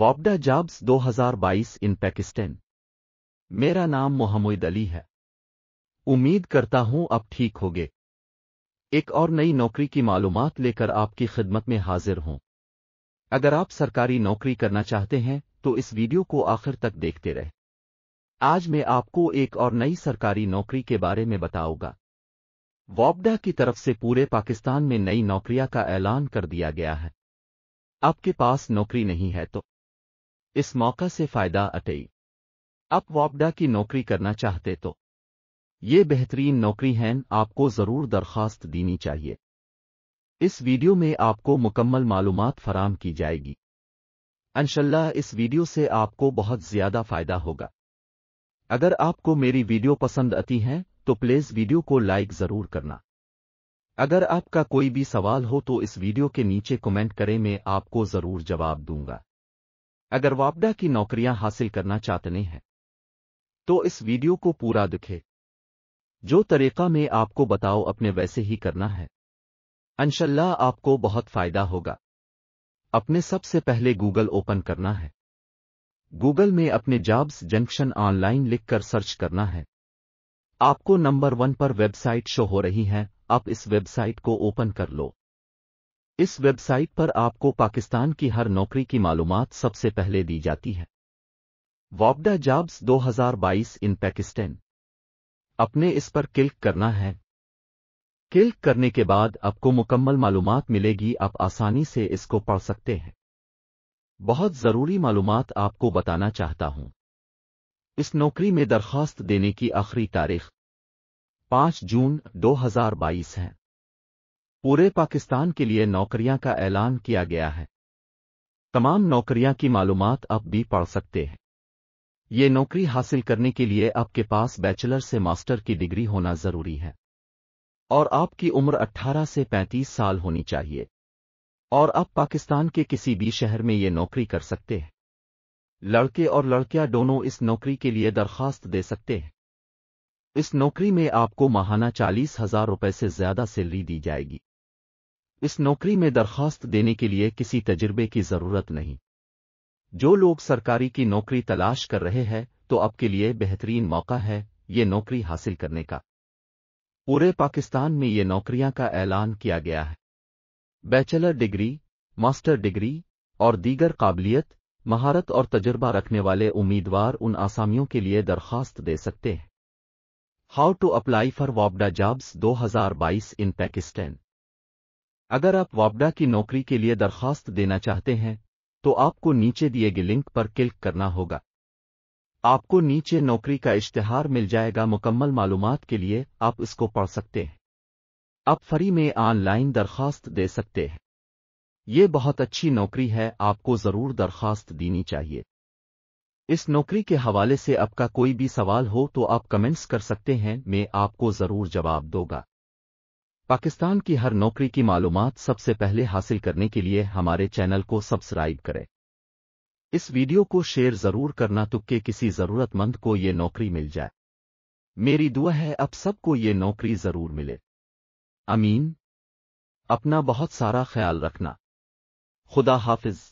वॉबडा jobs 2022 in Pakistan मेरा नाम मोहम्मद अली है उम्मीद करता हूं अब ठीक होगे एक और नई नौकरी की मालूम लेकर आपकी खिदमत में हाजिर हूं अगर आप सरकारी नौकरी करना चाहते हैं तो इस वीडियो को आखिर तक देखते रहे आज मैं आपको एक और नई सरकारी नौकरी के बारे में बताऊंगा वॉबडा की तरफ से पूरे पाकिस्तान में नई नौकरियां का ऐलान कर दिया गया है आपके पास नौकरी नहीं है तो इस मौका से फायदा अटई आप वापडा की नौकरी करना चाहते तो ये बेहतरीन नौकरी हैं आपको ज़रूर दरख्वास्त देनी चाहिए इस वीडियो में आपको मुकम्मल मालूम फराम की जाएगी अनशल्ला इस वीडियो से आपको बहुत ज़्यादा फ़ायदा होगा अगर आपको मेरी वीडियो पसंद आती है तो प्लीज़ वीडियो को लाइक ज़रूर करना अगर आपका कोई भी सवाल हो तो इस वीडियो के नीचे कमेंट करें मैं आपको ज़रूर जवाब दूंगा अगर वापडा की नौकरियां हासिल करना चाहते हैं तो इस वीडियो को पूरा दिखे जो तरीका मैं आपको बताओ अपने वैसे ही करना है अनशल्ला आपको बहुत फायदा होगा अपने सबसे पहले गूगल ओपन करना है गूगल में अपने जॉब्स जंक्शन ऑनलाइन लिखकर सर्च करना है आपको नंबर वन पर वेबसाइट शो हो रही है आप इस वेबसाइट को ओपन कर लो इस वेबसाइट पर आपको पाकिस्तान की हर नौकरी की मालूम सबसे पहले दी जाती है वॉबडा जॉब्स 2022 इन पाकिस्तान अपने इस पर क्लिक करना है क्लिक करने के बाद आपको मुकम्मल मालूम मिलेगी आप आसानी से इसको पढ़ सकते हैं बहुत ज़रूरी मालूम आपको बताना चाहता हूं इस नौकरी में दरख्वास्त देने की आखिरी तारीख 5 जून 2022 है पूरे पाकिस्तान के लिए नौकरियां का ऐलान किया गया है तमाम नौकरियां की मालूमात आप भी पढ़ सकते हैं ये नौकरी हासिल करने के लिए आपके पास बैचलर से मास्टर की डिग्री होना जरूरी है और आपकी उम्र 18 से 35 साल होनी चाहिए और आप पाकिस्तान के किसी भी शहर में ये नौकरी कर सकते हैं लड़के और लड़कियां दोनों इस नौकरी के लिए दरखास्त दे सकते हैं इस नौकरी में आपको माहाना चालीस हजार रुपये से ज्यादा सैलरी दी जाएगी इस नौकरी में दरख्वास्त देने के लिए किसी तजुर्बे की जरूरत नहीं जो लोग सरकारी की नौकरी तलाश कर रहे हैं तो आपके लिए बेहतरीन मौका है ये नौकरी हासिल करने का पूरे पाकिस्तान में ये नौकरियां का ऐलान किया गया है बैचलर डिग्री मास्टर डिग्री और दीगर काबिलियत महारत और तजुर्बा रखने वाले उम्मीदवार उन आसामियों के लिए दरखास्त दे सकते हैं हाउ टू अप्लाई फॉर वॉबडा जॉब्स 2022 इन पाकिस्तान अगर आप वापडा की नौकरी के लिए दरखास्त देना चाहते हैं तो आपको नीचे दिए गए लिंक पर क्लिक करना होगा आपको नीचे नौकरी का इश्तहार मिल जाएगा मुकम्मल मालूम के लिए आप इसको पढ़ सकते हैं आप फ्री में ऑनलाइन दरखास्त दे सकते हैं ये बहुत अच्छी नौकरी है आपको ज़रूर दरखास्त देनी चाहिए इस नौकरी के हवाले से आपका कोई भी सवाल हो तो आप कमेंट्स कर सकते हैं मैं आपको ज़रूर जवाब दूंगा पाकिस्तान की हर नौकरी की मालूम सबसे पहले हासिल करने के लिए हमारे चैनल को सब्सक्राइब करें इस वीडियो को शेयर ज़रूर करना तो के किसी ज़रूरतमंद को ये नौकरी मिल जाए मेरी दुआ है अब सबको ये नौकरी ज़रूर मिले अमीन अपना बहुत सारा ख्याल रखना खुदा हाफिज